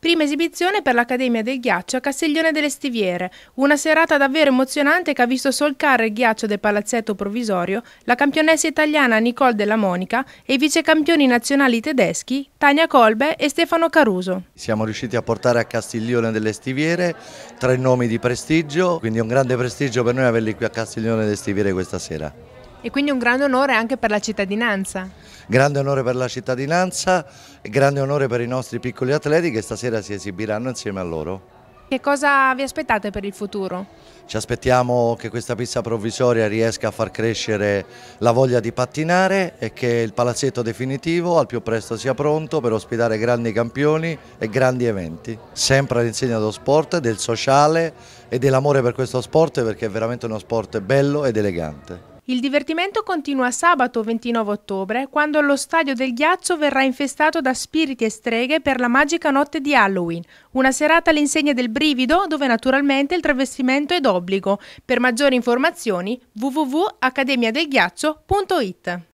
Prima esibizione per l'Accademia del Ghiaccio a Castiglione delle Stiviere, una serata davvero emozionante che ha visto solcare il ghiaccio del palazzetto provvisorio la campionessa italiana Nicole Della Monica e i vicecampioni nazionali tedeschi Tania Colbe e Stefano Caruso. Siamo riusciti a portare a Castiglione delle Stiviere tre nomi di prestigio, quindi è un grande prestigio per noi averli qui a Castiglione delle Stiviere questa sera. E quindi un grande onore anche per la cittadinanza. Grande onore per la cittadinanza e grande onore per i nostri piccoli atleti che stasera si esibiranno insieme a loro. Che cosa vi aspettate per il futuro? Ci aspettiamo che questa pista provvisoria riesca a far crescere la voglia di pattinare e che il palazzetto definitivo al più presto sia pronto per ospitare grandi campioni e grandi eventi. Sempre all'insegna dello sport, del sociale e dell'amore per questo sport perché è veramente uno sport bello ed elegante. Il divertimento continua sabato 29 ottobre, quando lo Stadio del Ghiaccio verrà infestato da spiriti e streghe per la magica notte di Halloween, una serata all'insegna del brivido dove naturalmente il travestimento è d'obbligo. Per maggiori informazioni www.accademiadelghiaccio.it